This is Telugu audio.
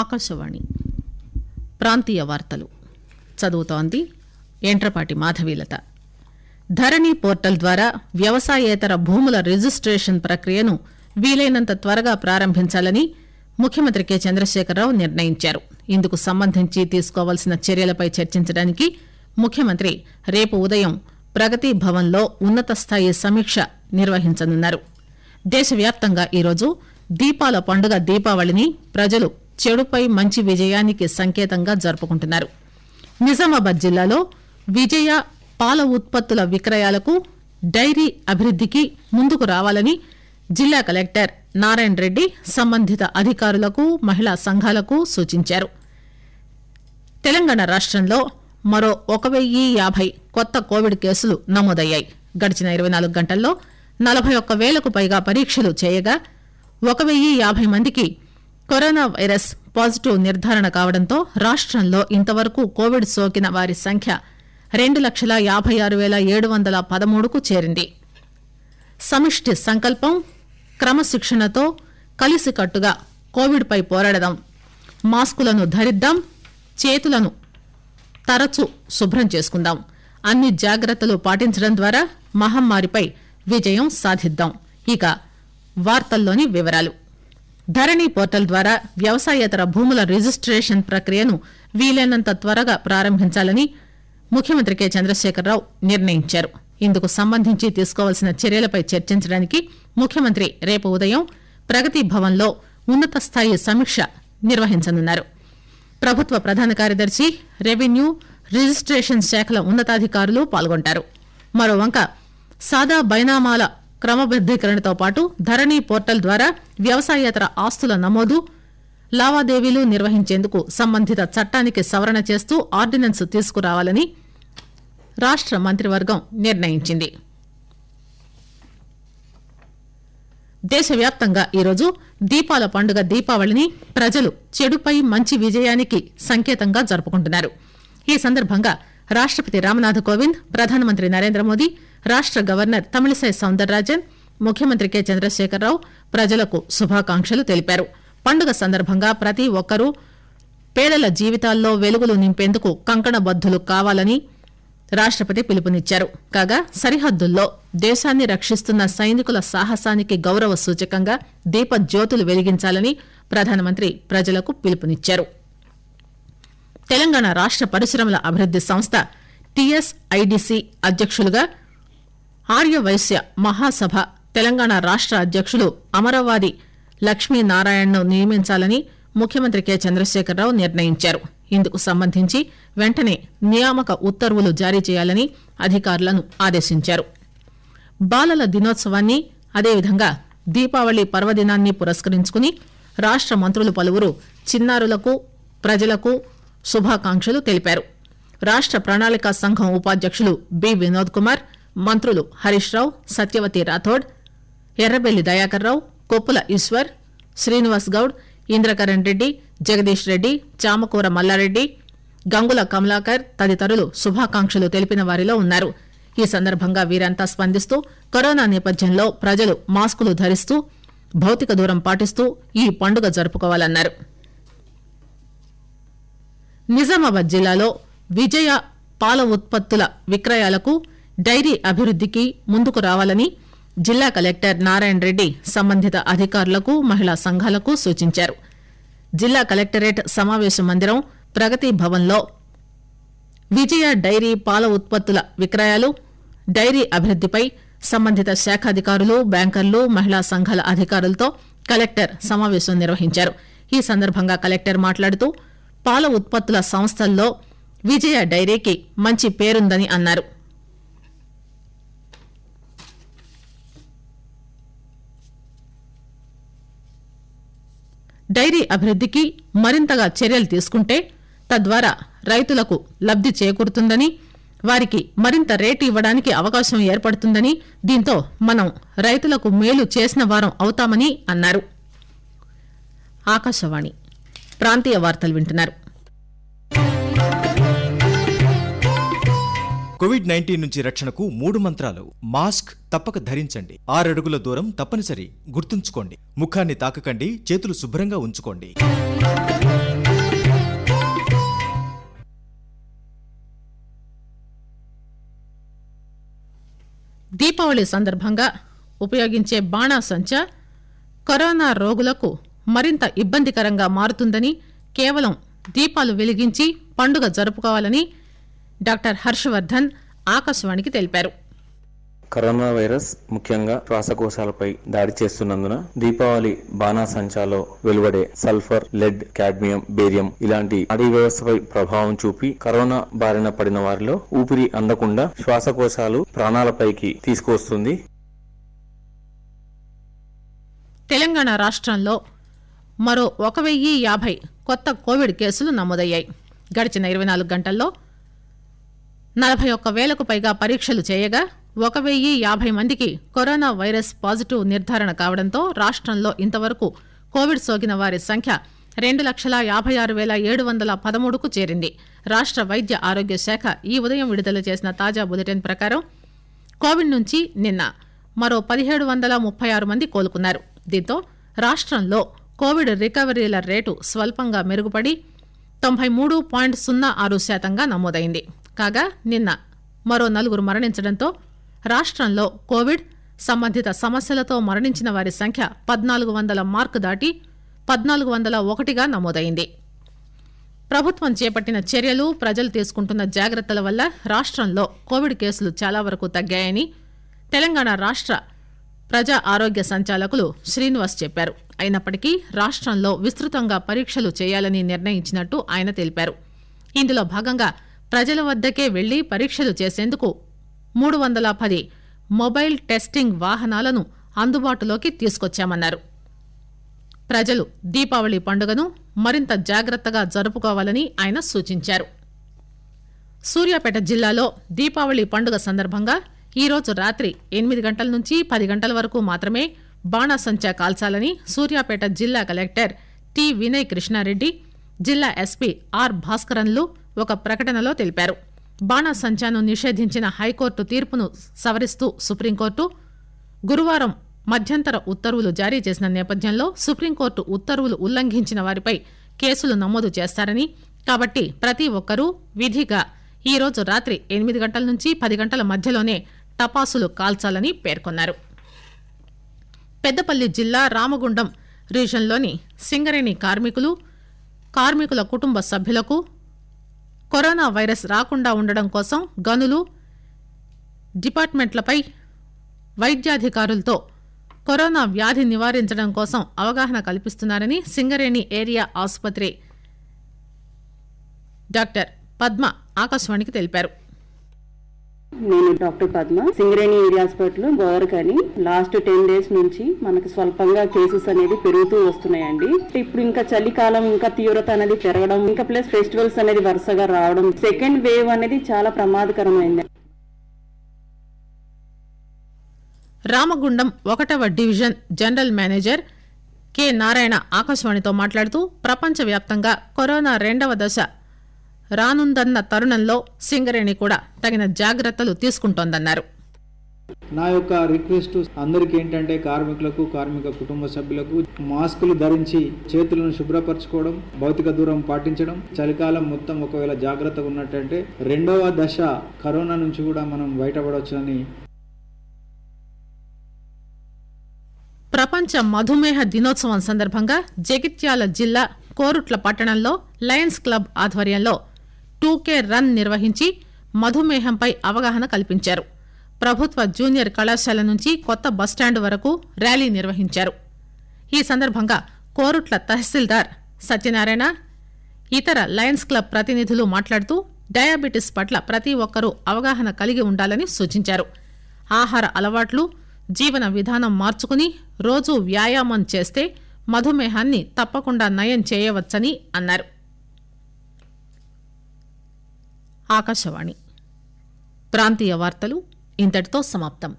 ఆకాశవాణి ప్రాంతీయ వార్తలు చదువుతోంది ఎంట్రపాటి మాధవీలత ధరణి పోర్టల్ ద్వారా వ్యవసాయేతర భూముల రిజిస్టేషన్ ప్రక్రియను వీలైనంత త్వరగా ప్రారంభించాలని ముఖ్యమంత్రి కె చంద్రశేఖరరావు నిర్ణయించారు ఇందుకు సంబంధించి తీసుకోవాల్సిన చర్యలపై చర్చించడానికి ముఖ్యమంత్రి రేపు ఉదయం ప్రగతి భవన్లో ఉన్నత స్థాయి సమీక్ష నిర్వహించనున్నారు దేశవ్యాప్తంగా ఈరోజు దీపాల పండుగ దీపావళిని ప్రజలు చెడుపై మంచి విజయానికి సంకేతంగా జరుపుకుంటున్నారు నిజామాబాద్ జిల్లాలో విజయ పాల ఉత్పత్తుల విక్రయాలకు డైరీ అభివృద్దికి ముందుకు రావాలని జిల్లా కలెక్టర్ నారాయణ రెడ్డి సంబంధిత అధికారులకు మహిళా సంఘాలకు సూచించారు తెలంగాణ రాష్టంలో మరో ఒక వెయ్యి యాభై కొత్త కోవిడ్ కేసులు నమోదయ్యాయి గడిచిన ఇరవై నాలుగు గంటల్లో నలభై ఒక్క వేలకు పైగా పరీక్షలు చేయగా ఒక వెయ్యి యాభై మందికి కరోనా వైరస్ పాజిటివ్ నిర్దారణ కావడంతో రాష్టంలో ఇంతవరకు కోవిడ్ సోకిన వారి సంఖ్య రెండు లక్షల యాబై ఆరు పేల ఏడు వందల పదమూడుకు చేరింది సమిష్టి సంకల్పం క్రమశిక్షణతో కలిసికట్టుగా కోవిడ్పై పోరాడదాం మాస్కులను ధరిద్దాం చేతులను తరచూ శుభ్రం చేసుకుందాం అన్ని జాగ్రత్తలు పాటించడం ద్వారా మహమ్మారిపై విజయం సాధిద్దాం ఇక వార్తల్లోని వివరాలు ధరణి పోర్టల్ ద్వారా వ్యవసాయేతర భూముల రిజిస్టేషన్ ప్రక్రియను వీలైనంత త్వరగా ప్రారంభించాలని ముఖ్యమంత్రి కె చంద్రశేఖరరావు నిర్ణయించారు ఇందుకు సంబంధించి తీసుకోవాల్సిన చర్యలపై చర్చించడానికి ముఖ్యమంత్రి రేపు ఉదయం ప్రగతి భవన్లో ఉన్నత స్థాయి సమీక్ష నిర్వహించనున్నారు ప్రభుత్వ ప్రధాన కార్యదర్శి రెవెన్యూ రిజిస్టేషన్ శాఖల ఉన్నతాధికారులు పాల్గొంటారు మరోవంక సాదా బైనామాల క్రమబద్దీకరణతో పాటు ధరణి పోర్టల్ ద్వారా వ్యవసాయేతర ఆస్తుల నమోదు లావాదేవీలు నిర్వహించేందుకు సంబంధిత చట్టానికి సవరణ చేస్తూ ఆర్డినెన్స్ తీసుకురావాలని రాష్ట మంత్రివర్గం నిర్ణయించింది దేశవ్యాప్తంగా ఈరోజు దీపాల పండుగ దీపావళిని ప్రజలు చెడుపై మంచి విజయానికి సంకేతంగా జరుపుకుంటున్నారు ఈ సందర్భంగా రాష్టపతి రామ్నాథ్ కోవింద్ ప్రధానమంత్రి నరేంద్ర మోదీ రాష్ట గవర్నర్ తమిళిసై రాజన్ ముఖ్యమంత్రి కె చంద్రశేఖరరావు ప్రజలకు శుభాకాంక్షలు తెలిపారు పండుగ సందర్భంగా ప్రతి ఒక్కరూ పేదల జీవితాల్లో పెలుగులు నింపేందుకు కంకణబద్దులు కావాలని రాష్టపతి పిలుపునిచ్చారు కాగా సరిహద్దుల్లో దేశాన్ని రక్షిస్తున్న సైనికుల సాహసానికి గౌరవ సూచకంగా దీపజ్యోతులు వెలిగించాలని ప్రధానమంత్రి ప్రజలకు పిలుపునిచ్చారు తెలంగాణ రాష్ట పరిశ్రమల అభివృద్ది సంస్థ టీఎస్ఐడిసి అధ్యక్షులుగా ఆర్యవైశ్య మహాసభ తెలంగాణ రాష్ట అధ్యకుడు అమరవాది లక్ష్మీనారాయణను నియమించాలని ముఖ్యమంత్రి కె చంద్రశేఖరరావు నిర్ణయించారు ఇందుకు సంబంధించి వెంటనే నియామక ఉత్తర్వులు జారీ చేయాలని అధికారులను ఆదేశించారు బాలల దినోత్సవాన్ని అదేవిధంగా దీపావళి పర్వదినాన్ని పురస్కరించుకుని రాష్ట మంత్రులు పలువురు చిన్నారులకు ప్రజలకు శుభాకాంక్షలు తెలిపారు రాష్ట ప్రణాళికా సంఘం ఉపాధ్యక్షులు బి వినోద్ కుమార్ మంత్రులు హరీష్ రావు సత్యవతి రాథోడ్ ఎర్రబెల్లి దయాకర్ రావు కొప్పుల ఈశ్వర్ శ్రీనివాస్ గౌడ్ ఇంద్రకరణ్ రెడ్డి జగదీష్ రెడ్డి చామకూర మల్లారెడ్డి గంగుల కమలాకర్ తదితరులు శుభాకాంక్షలు తెలిపిన వారిలో ఉన్నారు ఈ సందర్భంగా వీరంతా స్పందిస్తూ కరోనా నేపథ్యంలో ప్రజలు మాస్కులు ధరిస్తూ భౌతిక దూరం పాటిస్తూ ఈ పండుగ జరుపుకోవాలన్నారు నిజామాబాద్ జిల్లాలో విజయ పాల ఉత్పత్తుల విక్రయాలకు డైరీ అభివృద్దికి ముందుకు రావాలని జిల్లా కలెక్టర్ నారాయణ రెడ్డి సంబంధిత అధికారులకు మహిళా సంఘాలకు సూచించారు జిల్లా కలెక్టరేట్ సమాపేశ మందిరం ప్రగతి భవన్లో విజయ డైరీ పాల ఉత్పత్తుల విక్రయాలు డైరీ అభివృద్దిపై సంబంధిత శాఖాధికారులు బ్యాంకర్లు మహిళా సంఘాల అధికారులతో కలెక్టర్ సమావేశం నిర్వహించారు ఈ సందర్భంగా కలెక్టర్ మాట్లాడుతూ పాల ఉత్పత్తుల సంస్థల్లో విజయ డైరీకి మంచి పేరుందని అన్నారు డైరీ అభివృద్దికి మరింతగా చర్యలు తీసుకుంటే తద్వారా రైతులకు లబ్ది చేకూరుతుందని వారికి మరింత రేటు ఇవ్వడానికి అవకాశం ఏర్పడుతుందని దీంతో మనం రైతులకు మేలు చేసిన వారం అవుతామని అన్నారు కోవిడ్ నైన్టీన్ నుంచి రక్షణకు మూడు మంత్రాలు మాస్క్ తప్పక ధరించండి ఆరడుగుల దూరం తప్పనిసరి గుర్తుంచుకోండి ముఖాన్ని తాకకండి చేతులు శుభ్రంగా ఉంచుకోండి దీపావళి సందర్భంగా ఉపయోగించే బాణాసంచ కరోనా రోగులకు మరింత ఇబ్బందికరంగా మారుతుందని కేవలం దీపాలు వెలిగించి పండుగ జరుపుకోవాలని డాక్టర్ హర్షవర్ధన్ ఆకాశవాణికి తెలిపారు కరోనా వైరస్ ముఖ్యంగా శ్వాసకోశాలపై దాడి చేస్తున్నందున దీపావళి బాణాసంచాలో వెలువడే సల్ఫర్ లెడ్ కాడ్మియం బేరియం ఇలాంటి అడవి వ్యవస్థపై ప్రభావం చూపి కరోనా బారిన పడిన వారిలో ఊపిరి అందకుండా శ్వాసకోశాలు ప్రాణాలపైకి తీసుకువస్తుంది తెలంగాణ రాష్ట్రంలో మరో ఒక వెయ్యి యాభై కొత్త కోవిడ్ కేసులు నమోదయ్యాయి గడిచిన ఇరవై నాలుగు గంటల్లో నలభై ఒక్క వేలకు పైగా పరీక్షలు చేయగా ఒక వెయ్యి యాబై మందికి కరోనా వైరస్ పాజిటివ్ నిర్దారణ కావడంతో రాష్టంలో ఇంతవరకు కోవిడ్ సోకిన వారి సంఖ్య రెండు లక్షల యాబై ఆరు పేల ఏడు వందల పదమూడుకు చేరింది రాష్ట వైద్య ఆరోగ్య శాఖ ఈ ఉదయం విడుదల చేసిన తాజా బులెటిన్ ప్రకారం కోవిడ్ నుంచి నిన్న మరో పదిహేడు వందల ముప్పై ఆరు మంది కోలుకున్నారు దీంతో రాష్టంలో కోవిడ్ రికవరీల రేటు స్వల్పంగా మెరుగుపడి తొంభై మూడు పాయింట్ సున్నా ఆరు శాతంగా నమోదైంది కాగా నిన్న మరో నలుగురు మరణించడంతో రాష్టంలో కోవిడ్ సంబంధిత సమస్యలతో మరణించిన వారి సంఖ్య పద్నాలుగు వందల మార్కు దాటి పద్నాలుగు వందల ఒకటిగా నమోదైంది ప్రభుత్వం చేపట్టిన చర్యలు ప్రజలు తీసుకుంటున్న జాగ్రత్తల వల్ల రాష్టంలో కోవిడ్ కేసులు చాలా వరకు తగ్గాయని తెలంగాణ రాష్ట ప్రజా ఆరోగ్య సంచాలకులు శ్రీనివాస్ చెప్పారు అయినప్పటికీ రాష్టంలో విస్తృతంగా పరీక్షలు చేయాలని నిర్ణయించినట్టు ఆయన తెలిపారు ఇందులో భాగంగా ప్రజల వద్దకే పెళ్లి పరీక్షలు చేసేందుకు మూడు వందల పది మొబైల్ టెస్టింగ్ వాహనాలను అందుబాటులోకి తీసుకొచ్చామన్నారు ప్రజలు దీపావళి పండుగను మరింత జాగ్రత్తగా జరుపుకోవాలని ఆయన సూచించారు సూర్యాపేట జిల్లాలో దీపావళి పండుగ సందర్భంగా ఈరోజు రాత్రి ఎనిమిది గంటల నుంచి పది గంటల వరకు మాత్రమే బాణాసంచా కాల్చాలని సూర్యాపేట జిల్లా కలెక్టర్ టి వినయ్ కృష్ణారెడ్డి జిల్లా ఎస్పీ ఆర్ భాస్కరన్లు ఒక ప్రకటనలో తెలిపారు బాణసంచాను నిషేధించిన హైకోర్టు తీర్పును సవరిస్తూ సుప్రీంకోర్టు గురువారం మధ్యంతర ఉత్తర్వులు జారీ చేసిన నేపథ్యంలో సుప్రీంకోర్టు ఉత్తర్వులు ఉల్లంఘించిన వారిపై కేసులు నమోదు చేస్తారని కాబట్టి ప్రతి ఒక్కరూ విధిగా ఈ రోజు రాత్రి ఎనిమిది గంటల నుంచి పది గంటల మధ్యలోనే టపాసులు కాల్చాలని పేర్కొన్నారు పెద్దపల్లి జిల్లా రామగుండం రీజన్లోని సింగరేణి కార్మికులు కార్మికుల కుటుంబ సభ్యులకు కరోనా వైరస్ రాకుండా ఉండడం కోసం గనులు డిపార్ట్మెంట్లపై వైద్యాధికారులతో కరోనా వ్యాధి నివారించడం కోసం అవగాహన కల్పిస్తున్నారని సింగరేణి ఏరియా ఆసుపత్రి డాక్టర్ పద్మ ఆకాశవాణికి తెలిపారు నేను doctor Padma Singareni area hospital Godavarikhani last ten days నుంచి మనకు స్వల్పంగా కేసెస్ అనేది పెరుగుతూ వస్తున్నాయండి ఇప్పుడు ఇంకా చలికాలం ఇంకా తీవ్రత అనేది పెరగడం ఇంకా ప్లస్ ఫెస్టివల్స్ అనేది వరుసగా రావడం సెకండ్ వేవ్ అనేది చాలా ప్రమాదకరమైంది రామగుండం ఒకటవ division general manager K Narayana ఆకాశవాణితో మాట్లాడుతూ ప్రపంచవ్యాప్తంగా కరోనా రెండవ దశ రానుందన్న తరుణంలో సింగరేణి కూడా తగిన జాగ్రత్తలు తీసుకుంటోందన్నారు నా యొక్క రిక్వెస్ట్ అందరికీ ఏంటంటే కార్మికులకు కార్మిక కుటుంబ సభ్యులకు మాస్కులు ధరించి చేతులను శుభ్రపరచుకోవడం భౌతిక దూరం పాటించడం చలికాలం మొత్తం ఒకవేళ జాగ్రత్తగా ఉన్నట్టంటే రెండవ దశ కరోనా నుంచి కూడా మనం బయటపడవచ్చునని ప్రపంచ మధుమేహ దినోత్సవం సందర్భంగా జగిత్యాల జిల్లా కోరుట్ల పట్టణంలో లయన్స్ క్లబ్ ఆధ్వర్యంలో టూకే రన్ నిర్వహించి మధుమేహంపై అవగాహన కల్పించారు ప్రభుత్వ జూనియర్ కళాశాల నుంచి కొత్త బస్టాండ్ వరకు ర్యాలీ నిర్వహించారు ఈ సందర్భంగా కోరుట్ల తహసీల్దార్ సత్యనారాయణ ఇతర లయన్స్ క్లబ్ ప్రతినిధులు మాట్లాడుతూ డయాబెటీస్ పట్ల ప్రతి ఒక్కరూ అవగాహన కలిగి ఉండాలని సూచించారు ఆహార అలవాట్లు జీవన విధానం మార్చుకుని రోజూ వ్యాయామం చేస్తే మధుమేహాన్ని తప్పకుండా నయం చేయవచ్చని అన్నారు ఆకాశవాణి ప్రాంతీయ వార్తలు ఇంతటితో సమాప్తం